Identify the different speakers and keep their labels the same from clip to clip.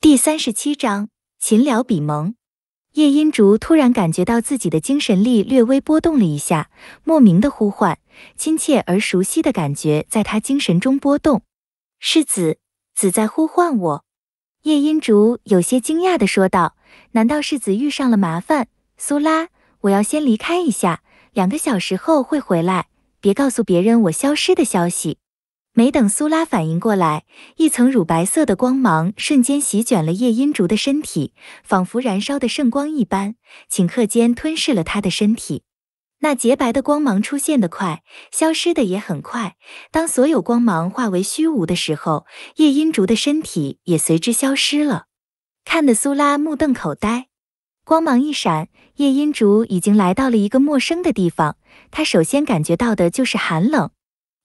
Speaker 1: 第三十七章，秦辽比蒙。叶音竹突然感觉到自己的精神力略微波动了一下，莫名的呼唤，亲切而熟悉的感觉在他精神中波动。世子，子在呼唤我。叶音竹有些惊讶的说道：“难道世子遇上了麻烦？”苏拉，我要先离开一下，两个小时后会回来，别告诉别人我消失的消息。没等苏拉反应过来，一层乳白色的光芒瞬间席卷了叶音竹的身体，仿佛燃烧的圣光一般，顷刻间吞噬了他的身体。那洁白的光芒出现的快，消失的也很快。当所有光芒化为虚无的时候，叶音竹的身体也随之消失了。看得苏拉目瞪口呆。光芒一闪，叶音竹已经来到了一个陌生的地方。他首先感觉到的就是寒冷。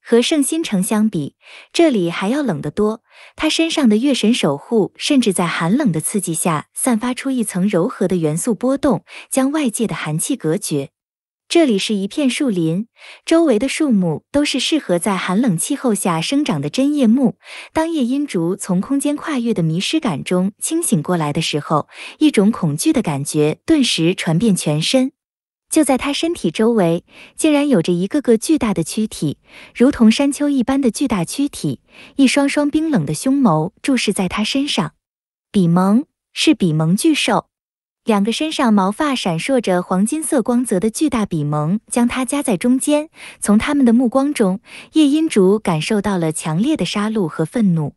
Speaker 1: 和圣心城相比，这里还要冷得多。他身上的月神守护，甚至在寒冷的刺激下，散发出一层柔和的元素波动，将外界的寒气隔绝。这里是一片树林，周围的树木都是适合在寒冷气候下生长的针叶木。当夜音竹从空间跨越的迷失感中清醒过来的时候，一种恐惧的感觉顿时传遍全身。就在他身体周围，竟然有着一个个巨大的躯体，如同山丘一般的巨大躯体，一双双冰冷的凶眸注视在他身上。比蒙是比蒙巨兽，两个身上毛发闪烁着黄金色光泽的巨大比蒙将他夹在中间。从他们的目光中，夜音竹感受到了强烈的杀戮和愤怒。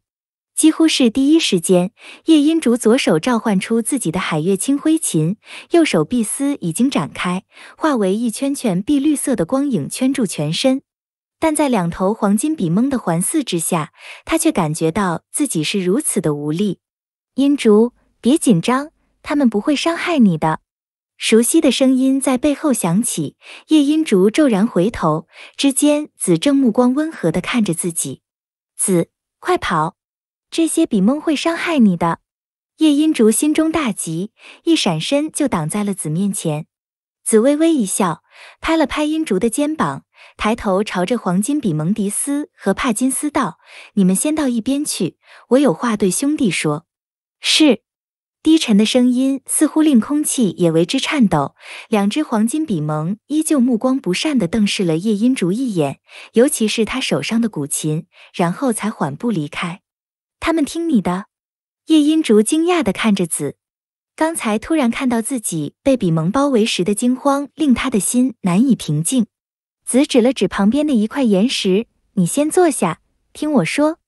Speaker 1: 几乎是第一时间，叶音竹左手召唤出自己的海月清辉琴，右手碧丝已经展开，化为一圈圈碧绿色的光影圈住全身。但在两头黄金比蒙的环伺之下，他却感觉到自己是如此的无力。音竹，别紧张，他们不会伤害你的。熟悉的声音在背后响起，叶音竹骤然回头，之间子正目光温和地看着自己。子，快跑！这些比蒙会伤害你的，叶音竹心中大急，一闪身就挡在了子面前。紫微微一笑，拍了拍音竹的肩膀，抬头朝着黄金比蒙迪斯和帕金斯道：“你们先到一边去，我有话对兄弟说。”是，低沉的声音似乎令空气也为之颤抖。两只黄金比蒙依旧目光不善地瞪视了叶音竹一眼，尤其是他手上的古琴，然后才缓步离开。他们听你的，叶音竹惊讶的看着子。刚才突然看到自己被比蒙包围时的惊慌，令他的心难以平静。子指了指旁边的一块岩石：“你先坐下，听我说。”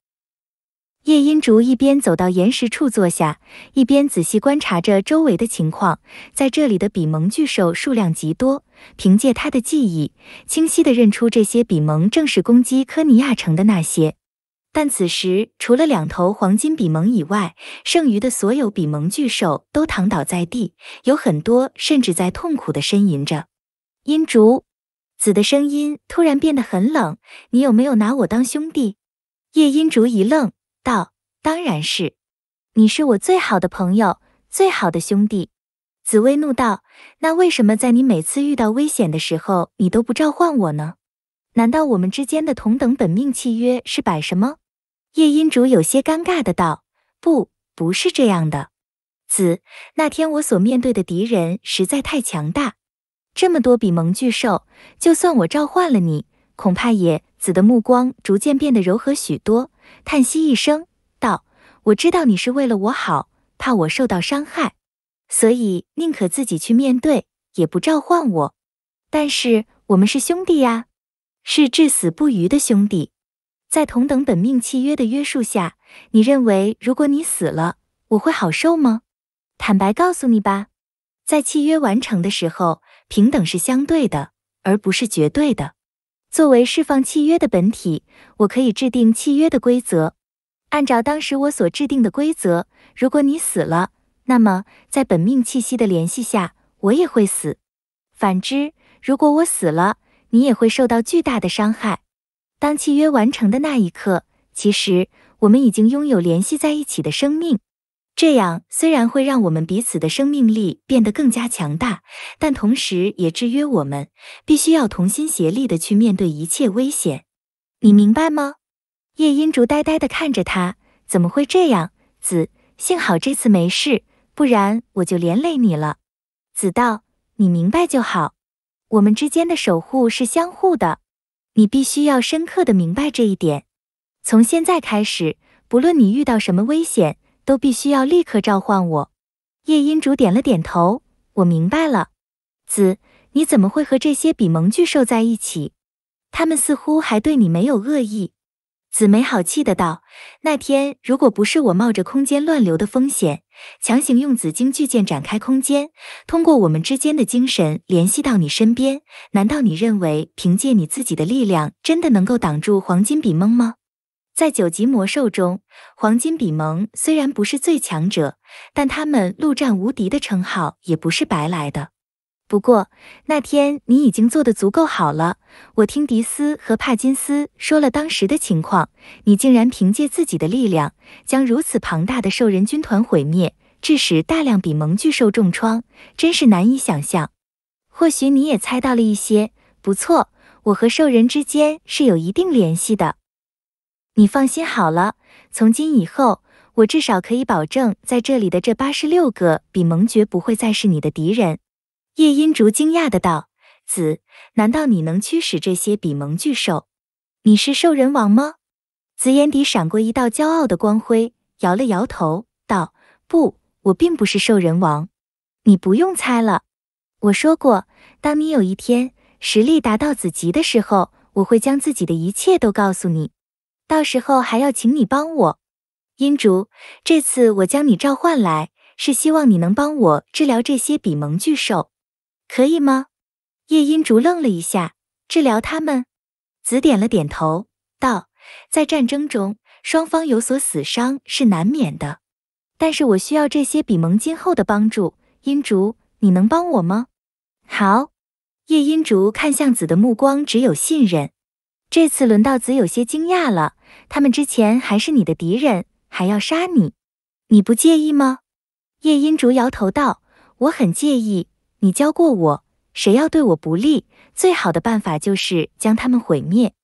Speaker 1: 叶音竹一边走到岩石处坐下，一边仔细观察着周围的情况。在这里的比蒙巨兽数量极多，凭借他的记忆，清晰的认出这些比蒙正是攻击科尼亚城的那些。但此时，除了两头黄金比蒙以外，剩余的所有比蒙巨兽都躺倒在地，有很多甚至在痛苦的呻吟着。阴竹子的声音突然变得很冷：“你有没有拿我当兄弟？”叶阴竹一愣，道：“当然是，你是我最好的朋友，最好的兄弟。”紫薇怒道：“那为什么在你每次遇到危险的时候，你都不召唤我呢？”难道我们之间的同等本命契约是摆什么？”夜音主有些尴尬的道：“不，不是这样的，子。那天我所面对的敌人实在太强大，这么多比蒙巨兽，就算我召唤了你，恐怕也……”子的目光逐渐变得柔和许多，叹息一声道：“我知道你是为了我好，怕我受到伤害，所以宁可自己去面对，也不召唤我。但是我们是兄弟呀。”是至死不渝的兄弟，在同等本命契约的约束下，你认为如果你死了，我会好受吗？坦白告诉你吧，在契约完成的时候，平等是相对的，而不是绝对的。作为释放契约的本体，我可以制定契约的规则。按照当时我所制定的规则，如果你死了，那么在本命气息的联系下，我也会死。反之，如果我死了，你也会受到巨大的伤害。当契约完成的那一刻，其实我们已经拥有联系在一起的生命。这样虽然会让我们彼此的生命力变得更加强大，但同时也制约我们，必须要同心协力的去面对一切危险。你明白吗？叶音竹呆呆的看着他，怎么会这样？子，幸好这次没事，不然我就连累你了。子道，你明白就好。我们之间的守护是相互的，你必须要深刻的明白这一点。从现在开始，不论你遇到什么危险，都必须要立刻召唤我。夜音主点了点头，我明白了。子，你怎么会和这些比蒙巨兽在一起？他们似乎还对你没有恶意。子美好气的道：“那天如果不是我冒着空间乱流的风险……”强行用紫金巨剑展开空间，通过我们之间的精神联系到你身边。难道你认为凭借你自己的力量真的能够挡住黄金比蒙吗？在九级魔兽中，黄金比蒙虽然不是最强者，但他们“陆战无敌”的称号也不是白来的。不过那天你已经做得足够好了。我听迪斯和帕金斯说了当时的情况，你竟然凭借自己的力量将如此庞大的兽人军团毁灭，致使大量比蒙巨兽重创，真是难以想象。或许你也猜到了一些。不错，我和兽人之间是有一定联系的。你放心好了，从今以后，我至少可以保证，在这里的这八十六个比蒙绝不会再是你的敌人。叶音竹惊讶的道：“子，难道你能驱使这些比蒙巨兽？你是兽人王吗？”紫眼底闪过一道骄傲的光辉，摇了摇头道：“不，我并不是兽人王。你不用猜了，我说过，当你有一天实力达到子级的时候，我会将自己的一切都告诉你。到时候还要请你帮我。”音竹，这次我将你召唤来，是希望你能帮我治疗这些比蒙巨兽。可以吗？叶音竹愣了一下，治疗他们，子点了点头，道：“在战争中，双方有所死伤是难免的。但是我需要这些比蒙今后的帮助，音竹，你能帮我吗？”好。叶音竹看向子的目光只有信任。这次轮到子有些惊讶了，他们之前还是你的敌人，还要杀你，你不介意吗？叶音竹摇头道：“我很介意。”你教过我，谁要对我不利，最好的办法就是将他们毁灭。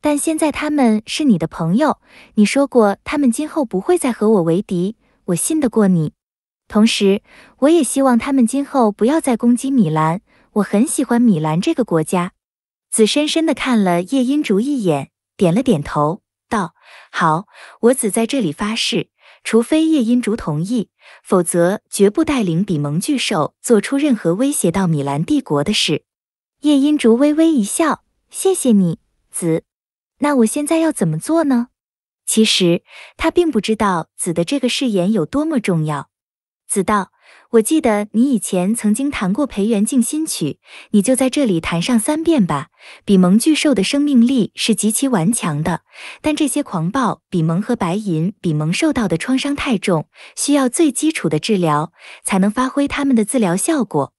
Speaker 1: 但现在他们是你的朋友，你说过他们今后不会再和我为敌，我信得过你。同时，我也希望他们今后不要再攻击米兰。我很喜欢米兰这个国家。子深深的看了叶音竹一眼，点了点头，道：“好，我子在这里发誓，除非叶音竹同意。”否则，绝不带领比蒙巨兽做出任何威胁到米兰帝国的事。叶音竹微微一笑，谢谢你，子。那我现在要怎么做呢？其实他并不知道子的这个誓言有多么重要。子道。我记得你以前曾经弹过《裴元静新曲》，你就在这里弹上三遍吧。比蒙巨兽的生命力是极其顽强的，但这些狂暴比蒙和白银比蒙受到的创伤太重，需要最基础的治疗才能发挥他们的治疗效果。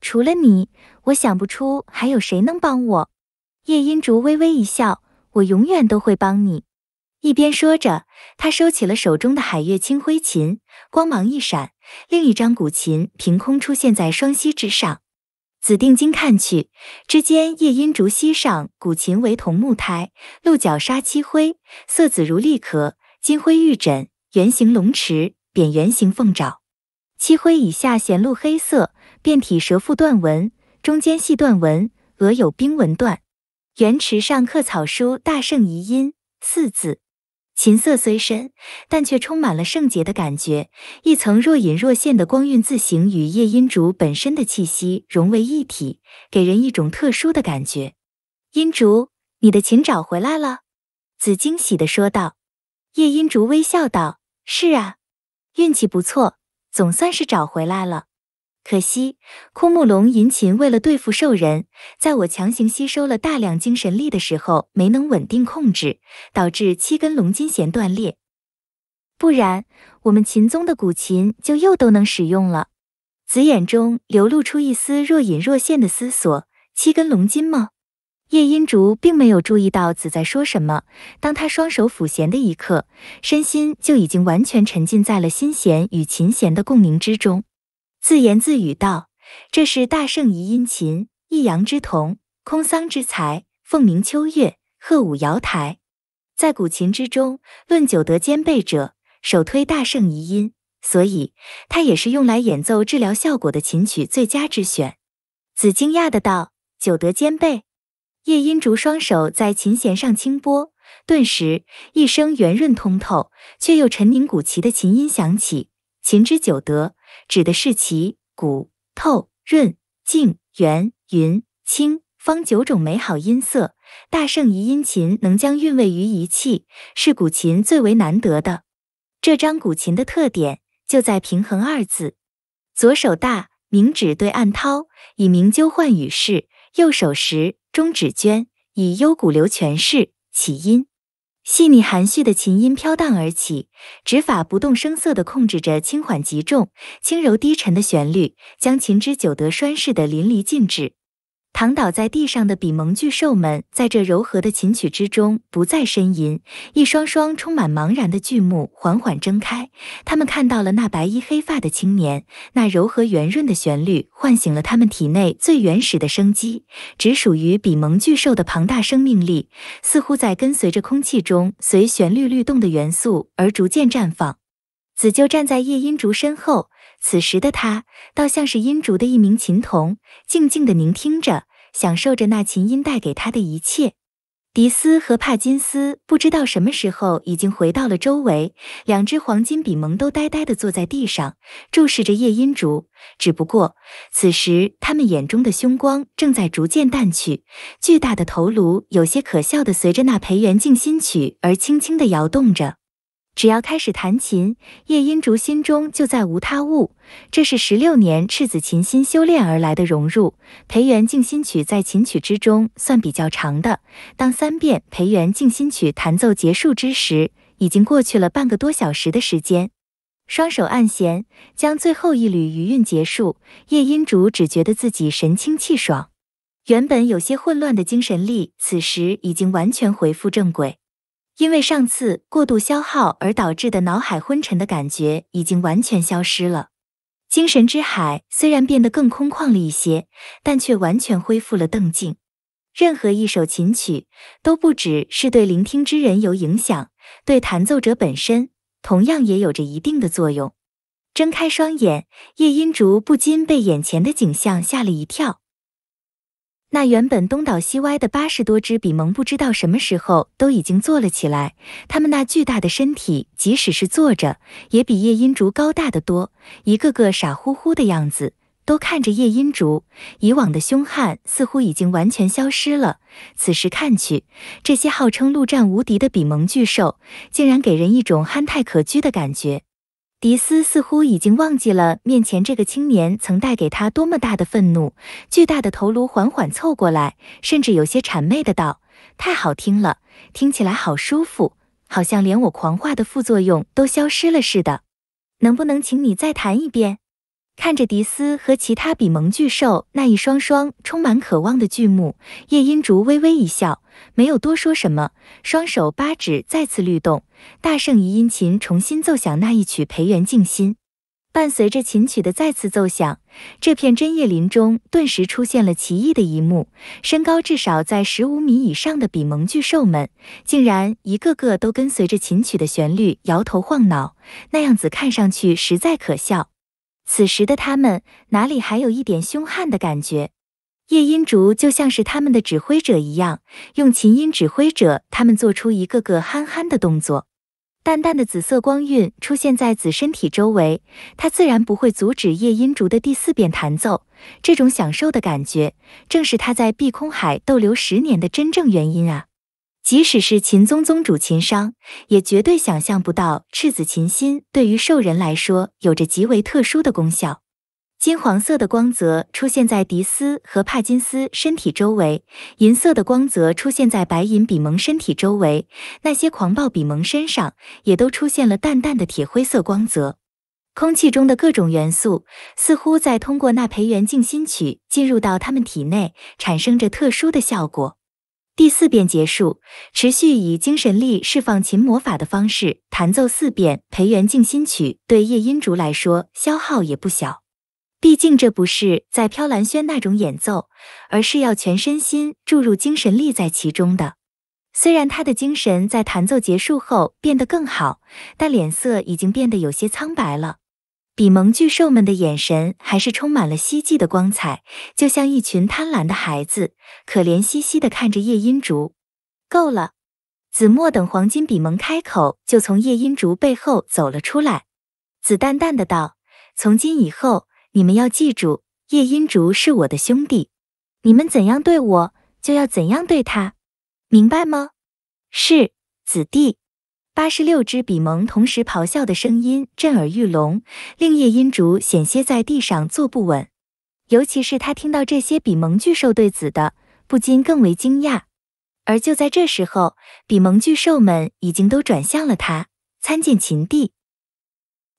Speaker 1: 除了你，我想不出还有谁能帮我。叶音竹微微一笑：“我永远都会帮你。”一边说着，他收起了手中的海月清辉琴，光芒一闪。另一张古琴凭空出现在双膝之上，紫定睛看去，只见夜莺竹膝上古琴为桐木胎，鹿角纱漆灰，色紫如栗壳，金灰玉枕，圆形龙池，扁圆形凤爪，漆灰以下显露黑色，遍体蛇腹断纹，中间细断纹，额有冰纹断，圆池上刻草书“大圣遗音”四字。琴瑟虽深，但却充满了圣洁的感觉。一层若隐若现的光晕，自行与夜音竹本身的气息融为一体，给人一种特殊的感觉。音竹，你的琴找回来了？子惊喜地说道。夜音竹微笑道：“是啊，运气不错，总算是找回来了。”可惜，枯木龙吟琴为了对付兽人，在我强行吸收了大量精神力的时候，没能稳定控制，导致七根龙筋弦断裂。不然，我们琴宗的古琴就又都能使用了。子眼中流露出一丝若隐若现的思索。七根龙筋吗？叶音竹并没有注意到子在说什么。当他双手抚弦的一刻，身心就已经完全沉浸在了心弦与琴弦的共鸣之中。自言自语道：“这是大圣遗音琴，一阳之桐，空桑之才，凤鸣秋月，鹤舞瑶台。在古琴之中，论九德兼备者，首推大圣遗音，所以它也是用来演奏治疗效果的琴曲最佳之选。”子惊讶的道：“九德兼备？”叶音竹双手在琴弦上轻拨，顿时一声圆润通透却又沉凝古奇的琴音响起。琴之九德。指的是其骨透、润、净、圆、匀、清、方九种美好音色。大圣遗音琴能将韵味于一气，是古琴最为难得的。这张古琴的特点就在“平衡”二字。左手大名指对暗掏，以明鸠唤羽势；右手实，中指娟，以幽谷流泉势。起音。细腻含蓄的琴音飘荡而起，指法不动声色地控制着轻缓急重、轻柔低沉的旋律，将琴之九德栓饰得淋漓尽致。躺倒在地上的比蒙巨兽们，在这柔和的琴曲之中不再呻吟，一双双充满茫然的巨目缓缓睁开，他们看到了那白衣黑发的青年。那柔和圆润的旋律唤醒了他们体内最原始的生机，只属于比蒙巨兽的庞大生命力，似乎在跟随着空气中随旋律律动的元素而逐渐绽放。子就站在夜音竹身后。此时的他，倒像是音竹的一名琴童，静静的聆听着，享受着那琴音带给他的一切。迪斯和帕金斯不知道什么时候已经回到了周围，两只黄金比蒙都呆呆的坐在地上，注视着夜音竹。只不过，此时他们眼中的凶光正在逐渐淡去，巨大的头颅有些可笑的随着那《培元静心曲》而轻轻的摇动着。只要开始弹琴，叶音竹心中就再无他物。这是十六年赤子琴心修炼而来的融入。培元静心曲在琴曲之中算比较长的。当三遍培元静心曲弹奏结束之时，已经过去了半个多小时的时间。双手按弦，将最后一缕余韵结束。叶音竹只觉得自己神清气爽，原本有些混乱的精神力，此时已经完全回复正轨。因为上次过度消耗而导致的脑海昏沉的感觉已经完全消失了，精神之海虽然变得更空旷了一些，但却完全恢复了动静。任何一首琴曲都不只是对聆听之人有影响，对弹奏者本身同样也有着一定的作用。睁开双眼，叶音竹不禁被眼前的景象吓了一跳。那原本东倒西歪的八十多只比蒙，不知道什么时候都已经坐了起来。它们那巨大的身体，即使是坐着，也比夜音竹高大的多。一个个傻乎乎的样子，都看着夜音竹。以往的凶悍似乎已经完全消失了。此时看去，这些号称陆战无敌的比蒙巨兽，竟然给人一种憨态可掬的感觉。迪斯似乎已经忘记了面前这个青年曾带给他多么大的愤怒，巨大的头颅缓缓凑过来，甚至有些谄媚的道：“太好听了，听起来好舒服，好像连我狂话的副作用都消失了似的。能不能请你再弹一遍？”看着迪斯和其他比蒙巨兽那一双双充满渴望的巨目，夜音竹微微一笑。没有多说什么，双手八指再次律动，大圣于音琴重新奏响那一曲《培元静心》。伴随着琴曲的再次奏响，这片针叶林中顿时出现了奇异的一幕：身高至少在十五米以上的比蒙巨兽们，竟然一个个都跟随着琴曲的旋律摇头晃脑，那样子看上去实在可笑。此时的他们，哪里还有一点凶悍的感觉？夜音竹就像是他们的指挥者一样，用琴音指挥着他们做出一个个憨憨的动作。淡淡的紫色光晕出现在紫身体周围，它自然不会阻止夜音竹的第四遍弹奏。这种享受的感觉，正是他在碧空海逗留十年的真正原因啊！即使是秦宗宗主秦殇，也绝对想象不到赤子琴心对于兽人来说有着极为特殊的功效。金黄色的光泽出现在迪斯和帕金斯身体周围，银色的光泽出现在白银比蒙身体周围，那些狂暴比蒙身上也都出现了淡淡的铁灰色光泽。空气中的各种元素似乎在通过那培元静心曲进入到他们体内，产生着特殊的效果。第四遍结束，持续以精神力释放琴魔法的方式弹奏四遍培元静心曲，对夜音竹来说消耗也不小。毕竟这不是在飘兰轩那种演奏，而是要全身心注入精神力在其中的。虽然他的精神在弹奏结束后变得更好，但脸色已经变得有些苍白了。比蒙巨兽们的眼神还是充满了希冀的光彩，就像一群贪婪的孩子，可怜兮兮地看着夜音竹。够了，紫墨等黄金比蒙开口，就从夜音竹背后走了出来。子淡淡的道：“从今以后。”你们要记住，叶音竹是我的兄弟，你们怎样对我，就要怎样对他，明白吗？是，子弟。八十六只比蒙同时咆哮的声音震耳欲聋，令叶音竹险些在地上坐不稳。尤其是他听到这些比蒙巨兽对子的，不禁更为惊讶。而就在这时候，比蒙巨兽们已经都转向了他，参见秦帝。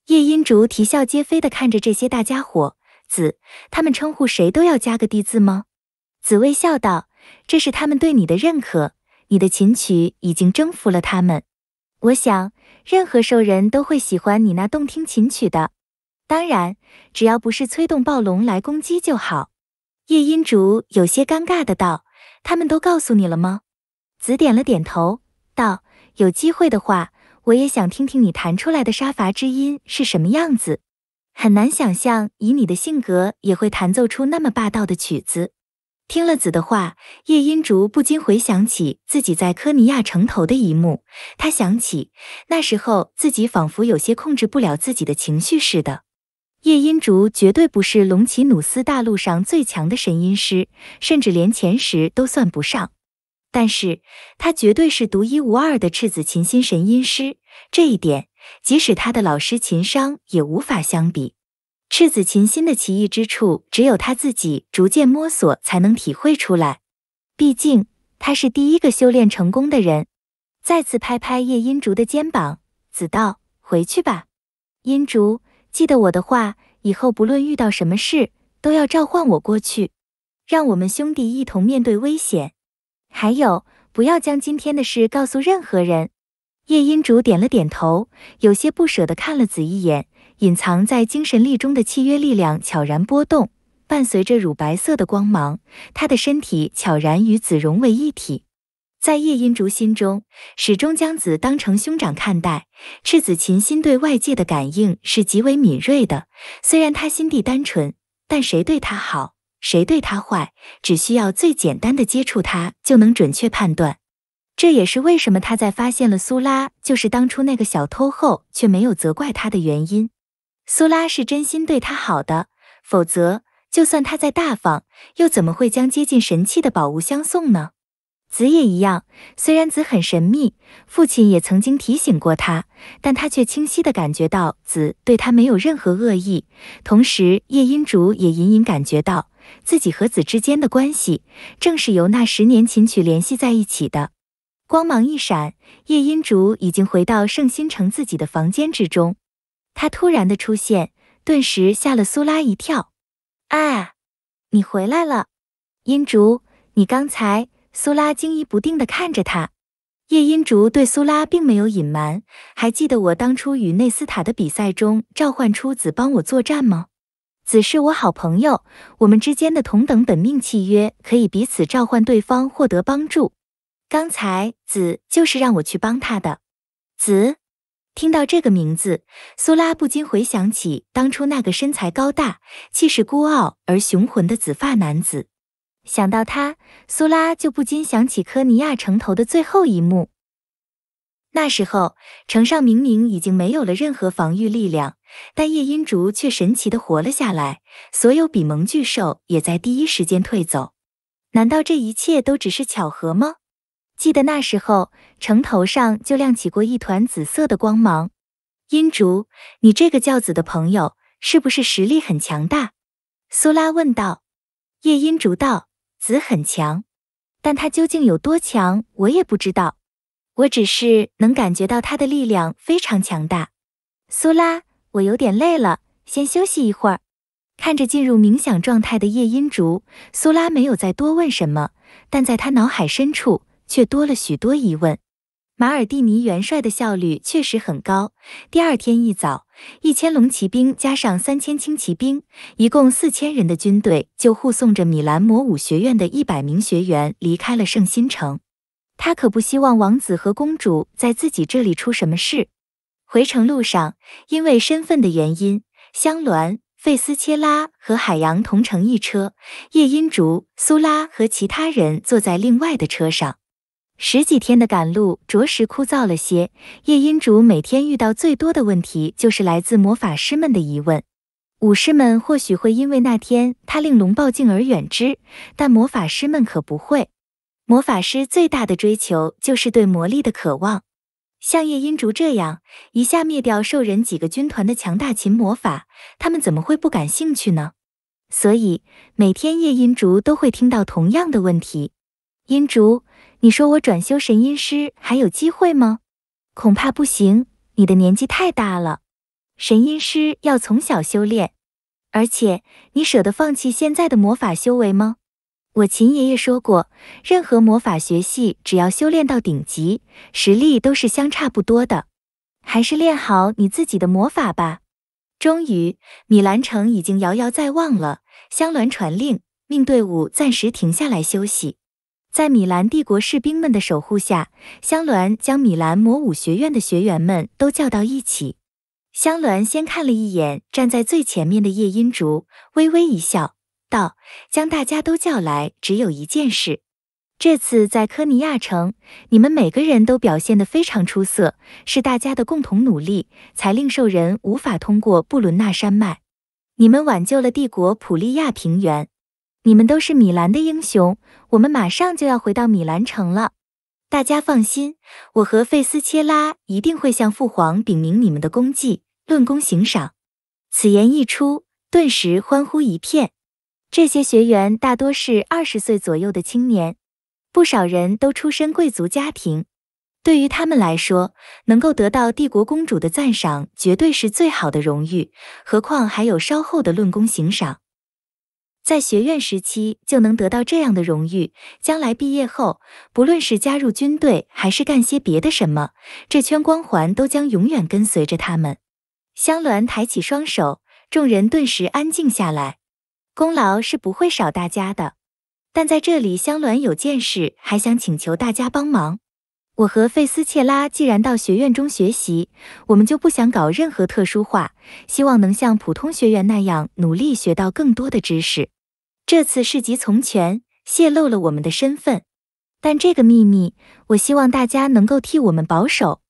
Speaker 1: 叶音竹啼笑皆非的看着这些大家伙子，他们称呼谁都要加个弟字吗？紫薇笑道：“这是他们对你的认可，你的琴曲已经征服了他们。我想，任何兽人都会喜欢你那动听琴曲的。当然，只要不是催动暴龙来攻击就好。”叶音竹有些尴尬的道：“他们都告诉你了吗？”紫点了点头，道：“有机会的话。”我也想听听你弹出来的杀伐之音是什么样子。很难想象，以你的性格，也会弹奏出那么霸道的曲子。听了子的话，叶音竹不禁回想起自己在科尼亚城头的一幕。他想起那时候自己仿佛有些控制不了自己的情绪似的。叶音竹绝对不是龙骑努斯大陆上最强的神音师，甚至连前十都算不上。但是，他绝对是独一无二的赤子琴心神音师，这一点，即使他的老师秦商也无法相比。赤子琴心的奇异之处，只有他自己逐渐摸索才能体会出来。毕竟，他是第一个修炼成功的人。再次拍拍叶音竹的肩膀，子道：“回去吧，音竹，记得我的话，以后不论遇到什么事，都要召唤我过去，让我们兄弟一同面对危险。”还有，不要将今天的事告诉任何人。叶音竹点了点头，有些不舍地看了子一眼。隐藏在精神力中的契约力量悄然波动，伴随着乳白色的光芒，他的身体悄然与子融为一体。在叶音竹心中，始终将子当成兄长看待。赤子琴心对外界的感应是极为敏锐的，虽然他心地单纯，但谁对他好？谁对他坏，只需要最简单的接触，他就能准确判断。这也是为什么他在发现了苏拉就是当初那个小偷后，却没有责怪他的原因。苏拉是真心对他好的，否则就算他再大方，又怎么会将接近神器的宝物相送呢？子也一样，虽然子很神秘，父亲也曾经提醒过他，但他却清晰的感觉到子对他没有任何恶意。同时，夜音竹也隐隐感觉到。自己和子之间的关系，正是由那十年琴曲联系在一起的。光芒一闪，叶音竹已经回到圣心城自己的房间之中。他突然的出现，顿时吓了苏拉一跳。哎，你回来了，音竹，你刚才……苏拉惊疑不定地看着他。叶音竹对苏拉并没有隐瞒，还记得我当初与内斯塔的比赛中召唤出子帮我作战吗？子是我好朋友，我们之间的同等本命契约可以彼此召唤对方获得帮助。刚才子就是让我去帮他的。子，听到这个名字，苏拉不禁回想起当初那个身材高大、气势孤傲而雄浑的紫发男子。想到他，苏拉就不禁想起科尼亚城头的最后一幕。那时候，城上明明已经没有了任何防御力量，但夜音竹却神奇的活了下来。所有比蒙巨兽也在第一时间退走。难道这一切都只是巧合吗？记得那时候，城头上就亮起过一团紫色的光芒。音竹，你这个叫子的朋友是不是实力很强大？苏拉问道。夜音竹道：“子很强，但他究竟有多强，我也不知道。”我只是能感觉到他的力量非常强大，苏拉，我有点累了，先休息一会儿。看着进入冥想状态的夜音竹，苏拉没有再多问什么，但在他脑海深处却多了许多疑问。马尔蒂尼元帅的效率确实很高，第二天一早，一千龙骑兵加上三千轻骑兵，一共四千人的军队就护送着米兰魔武学院的一百名学员离开了圣心城。他可不希望王子和公主在自己这里出什么事。回程路上，因为身份的原因，香鸾、费斯切拉和海洋同乘一车，夜音竹、苏拉和其他人坐在另外的车上。十几天的赶路着实枯燥了些。夜音竹每天遇到最多的问题就是来自魔法师们的疑问。武士们或许会因为那天他令龙暴敬而远之，但魔法师们可不会。魔法师最大的追求就是对魔力的渴望，像夜音竹这样一下灭掉兽人几个军团的强大琴魔法，他们怎么会不感兴趣呢？所以每天夜音竹都会听到同样的问题：“音竹，你说我转修神音师还有机会吗？恐怕不行，你的年纪太大了。神音师要从小修炼，而且你舍得放弃现在的魔法修为吗？”我秦爷爷说过，任何魔法学系，只要修炼到顶级，实力都是相差不多的。还是练好你自己的魔法吧。终于，米兰城已经遥遥在望了。香鸾传令，命队伍暂时停下来休息。在米兰帝国士兵们的守护下，香鸾将米兰魔武学院的学员们都叫到一起。香鸾先看了一眼站在最前面的叶音竹，微微一笑。道将大家都叫来，只有一件事。这次在科尼亚城，你们每个人都表现得非常出色，是大家的共同努力才令兽人无法通过布伦纳山脉。你们挽救了帝国普利亚平原，你们都是米兰的英雄。我们马上就要回到米兰城了，大家放心，我和费斯切拉一定会向父皇禀明你们的功绩，论功行赏。此言一出，顿时欢呼一片。这些学员大多是二十岁左右的青年，不少人都出身贵族家庭。对于他们来说，能够得到帝国公主的赞赏，绝对是最好的荣誉。何况还有稍后的论功行赏，在学院时期就能得到这样的荣誉，将来毕业后，不论是加入军队，还是干些别的什么，这圈光环都将永远跟随着他们。香鸾抬起双手，众人顿时安静下来。功劳是不会少大家的，但在这里，香鸾有件事还想请求大家帮忙。我和费斯切拉既然到学院中学习，我们就不想搞任何特殊化，希望能像普通学员那样努力学到更多的知识。这次事集从权泄露了我们的身份，但这个秘密，我希望大家能够替我们保守。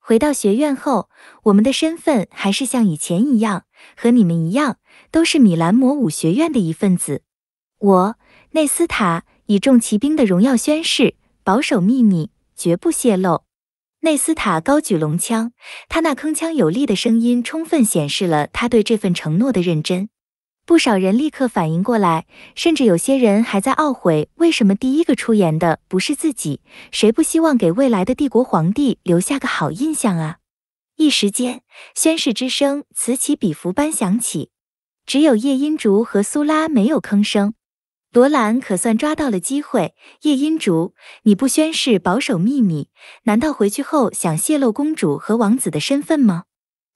Speaker 1: 回到学院后，我们的身份还是像以前一样。和你们一样，都是米兰魔武学院的一份子。我内斯塔以重骑兵的荣耀宣誓，保守秘密，绝不泄露。内斯塔高举龙枪，他那铿锵有力的声音充分显示了他对这份承诺的认真。不少人立刻反应过来，甚至有些人还在懊悔，为什么第一个出言的不是自己？谁不希望给未来的帝国皇帝留下个好印象啊？一时间，宣誓之声此起彼伏般响起，只有叶音竹和苏拉没有吭声。罗兰可算抓到了机会，叶音竹，你不宣誓保守秘密，难道回去后想泄露公主和王子的身份吗？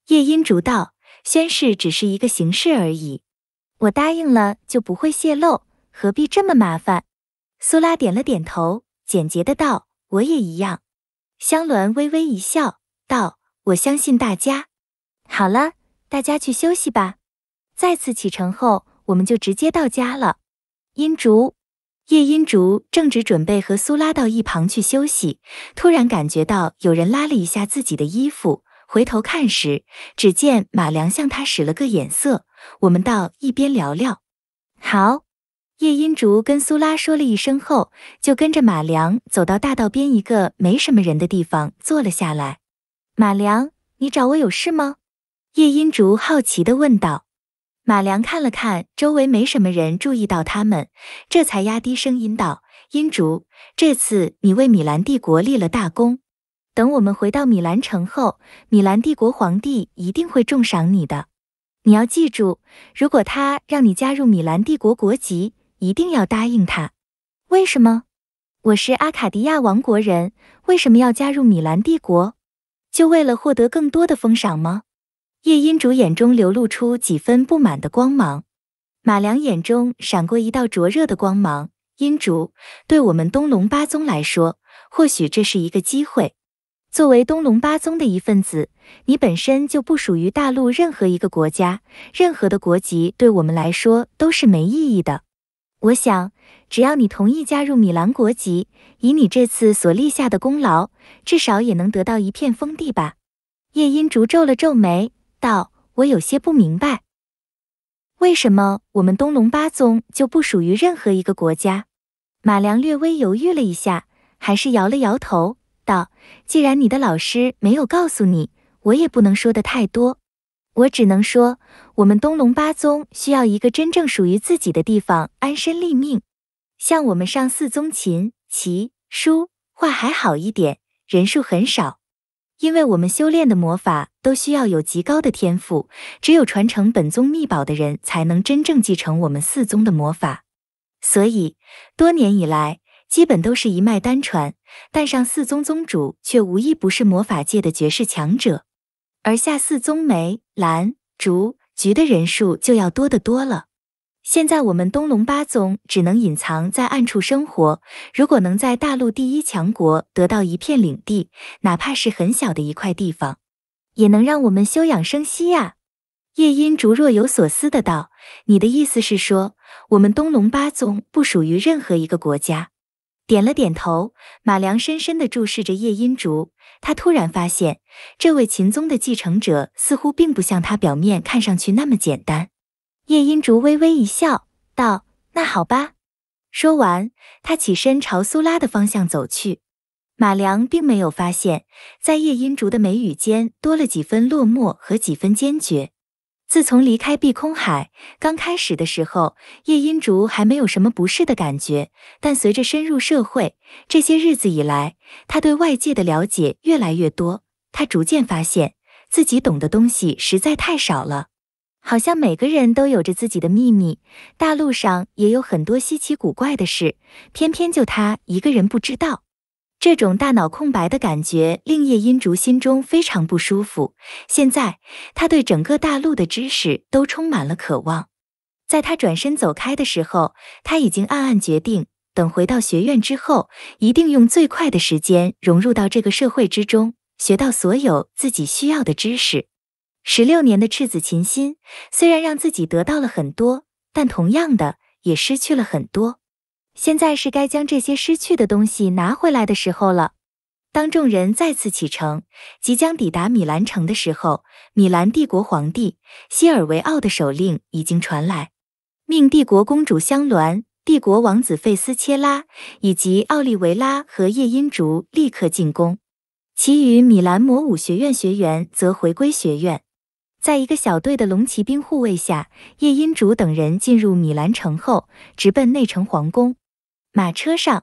Speaker 1: 叶音竹道：“宣誓只是一个形式而已，我答应了就不会泄露，何必这么麻烦？”苏拉点了点头，简洁的道：“我也一样。”香鸾微微一笑，道。我相信大家。好了，大家去休息吧。再次启程后，我们就直接到家了。音竹，叶音竹正直准备和苏拉到一旁去休息，突然感觉到有人拉了一下自己的衣服。回头看时，只见马良向他使了个眼色：“我们到一边聊聊。”好，叶音竹跟苏拉说了一声后，就跟着马良走到大道边一个没什么人的地方坐了下来。马良，你找我有事吗？叶音竹好奇的问道。马良看了看周围，没什么人注意到他们，这才压低声音道：“音竹，这次你为米兰帝国立了大功，等我们回到米兰城后，米兰帝国皇帝一定会重赏你的。你要记住，如果他让你加入米兰帝国国籍，一定要答应他。为什么？我是阿卡迪亚王国人，为什么要加入米兰帝国？”就为了获得更多的封赏吗？叶音竹眼中流露出几分不满的光芒。马良眼中闪过一道灼热的光芒。音竹，对我们东龙八宗来说，或许这是一个机会。作为东龙八宗的一份子，你本身就不属于大陆任何一个国家，任何的国籍对我们来说都是没意义的。我想，只要你同意加入米兰国籍，以你这次所立下的功劳，至少也能得到一片封地吧。叶音竹皱了皱眉，道：“我有些不明白，为什么我们东龙八宗就不属于任何一个国家？”马良略微犹豫了一下，还是摇了摇头，道：“既然你的老师没有告诉你，我也不能说的太多。”我只能说，我们东龙八宗需要一个真正属于自己的地方安身立命。像我们上四宗，琴、棋、书、画还好一点，人数很少，因为我们修炼的魔法都需要有极高的天赋，只有传承本宗秘宝的人才能真正继承我们四宗的魔法。所以多年以来，基本都是一脉单传。但上四宗宗主却无一不是魔法界的绝世强者。而下四宗梅、兰、竹、菊的人数就要多得多了。现在我们东龙八宗只能隐藏在暗处生活，如果能在大陆第一强国得到一片领地，哪怕是很小的一块地方，也能让我们休养生息呀。夜音竹若有所思的道：“你的意思是说，我们东龙八宗不属于任何一个国家？”点了点头，马良深深地注视着夜音竹。他突然发现，这位秦宗的继承者似乎并不像他表面看上去那么简单。叶音竹微微一笑，道：“那好吧。”说完，他起身朝苏拉的方向走去。马良并没有发现，在叶音竹的眉宇间多了几分落寞和几分坚决。自从离开碧空海，刚开始的时候，叶音竹还没有什么不适的感觉。但随着深入社会，这些日子以来，他对外界的了解越来越多。他逐渐发现自己懂的东西实在太少了，好像每个人都有着自己的秘密。大陆上也有很多稀奇古怪的事，偏偏就他一个人不知道。这种大脑空白的感觉令叶音竹心中非常不舒服。现在，他对整个大陆的知识都充满了渴望。在他转身走开的时候，他已经暗暗决定，等回到学院之后，一定用最快的时间融入到这个社会之中，学到所有自己需要的知识。十六年的赤子之心，虽然让自己得到了很多，但同样的也失去了很多。现在是该将这些失去的东西拿回来的时候了。当众人再次启程，即将抵达米兰城的时候，米兰帝国皇帝希尔维奥的手令已经传来，命帝国公主香鸾、帝国王子费斯切拉以及奥利维拉和夜音竹立刻进宫，其余米兰魔武学院学员则回归学院。在一个小队的龙骑兵护卫下，夜音竹等人进入米兰城后，直奔内城皇宫。马车上，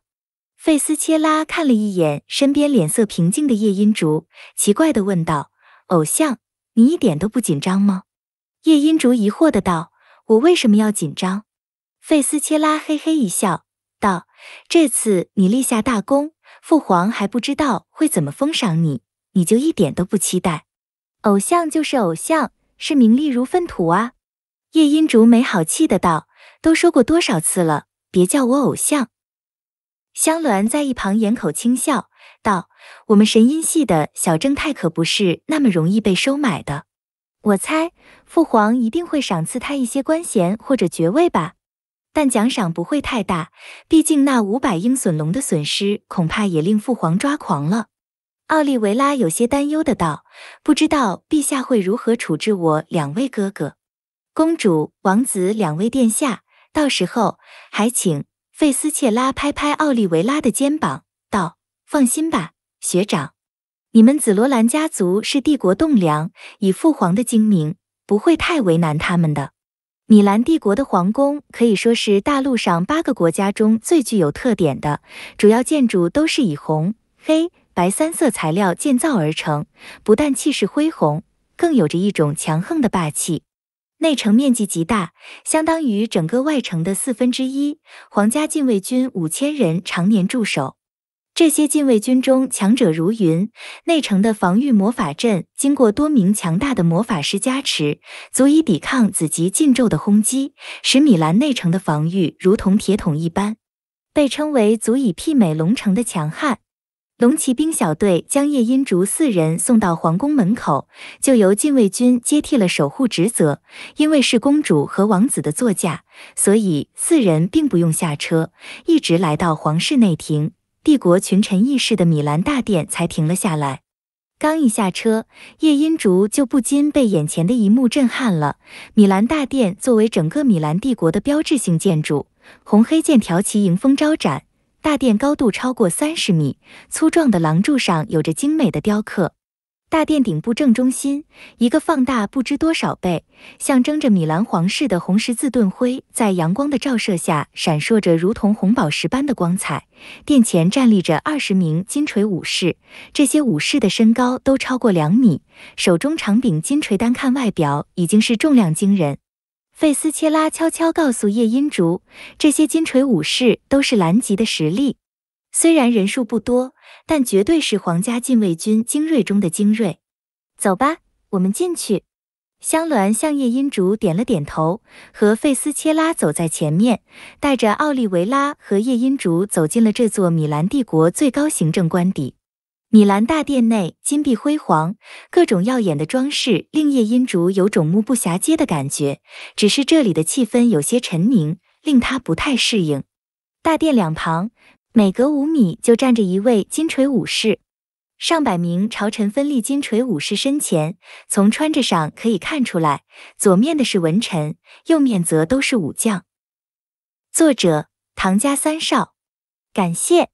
Speaker 1: 费斯切拉看了一眼身边脸色平静的叶音竹，奇怪的问道：“偶像，你一点都不紧张吗？”叶音竹疑惑的道：“我为什么要紧张？”费斯切拉嘿嘿一笑，道：“这次你立下大功，父皇还不知道会怎么封赏你，你就一点都不期待？偶像就是偶像，是名利如粪土啊！”叶音竹没好气的道：“都说过多少次了，别叫我偶像。”香鸾在一旁掩口轻笑，道：“我们神音系的小正太可不是那么容易被收买的。我猜父皇一定会赏赐他一些官衔或者爵位吧，但奖赏不会太大，毕竟那五百鹰隼龙的损失恐怕也令父皇抓狂了。”奥利维拉有些担忧的道：“不知道陛下会如何处置我两位哥哥，公主、王子两位殿下，到时候还请。”费斯切拉拍拍奥利维拉的肩膀，道：“放心吧，学长，你们紫罗兰家族是帝国栋梁，以父皇的精明，不会太为难他们的。”米兰帝国的皇宫可以说是大陆上八个国家中最具有特点的，主要建筑都是以红、黑、白三色材料建造而成，不但气势恢宏，更有着一种强横的霸气。内城面积极大，相当于整个外城的四分之一。皇家禁卫军五千人常年驻守，这些禁卫军中强者如云。内城的防御魔法阵经过多名强大的魔法师加持，足以抵抗子极禁咒的轰击，使米兰内城的防御如同铁桶一般，被称为足以媲美龙城的强悍。龙骑兵小队将叶音竹四人送到皇宫门口，就由禁卫军接替了守护职责。因为是公主和王子的座驾，所以四人并不用下车，一直来到皇室内廷、帝国群臣议事的米兰大殿才停了下来。刚一下车，叶音竹就不禁被眼前的一幕震撼了。米兰大殿作为整个米兰帝国的标志性建筑，红黑剑条旗迎风招展。大殿高度超过三十米，粗壮的廊柱上有着精美的雕刻。大殿顶部正中心，一个放大不知多少倍、象征着米兰皇室的红十字盾徽，在阳光的照射下闪烁着如同红宝石般的光彩。殿前站立着二十名金锤武士，这些武士的身高都超过两米，手中长柄金锤单看外表已经是重量惊人。费斯切拉悄悄告诉夜音竹，这些金锤武士都是蓝级的实力，虽然人数不多，但绝对是皇家禁卫军精锐中的精锐。走吧，我们进去。香鸾向夜音竹点了点头，和费斯切拉走在前面，带着奥利维拉和夜音竹走进了这座米兰帝国最高行政官邸。米兰大殿内金碧辉煌，各种耀眼的装饰令叶音竹有种目不暇接的感觉。只是这里的气氛有些沉凝，令他不太适应。大殿两旁每隔五米就站着一位金锤武士，上百名朝臣分立金锤武士身前。从穿着上可以看出来，左面的是文臣，右面则都是武将。作者唐家三少，感谢。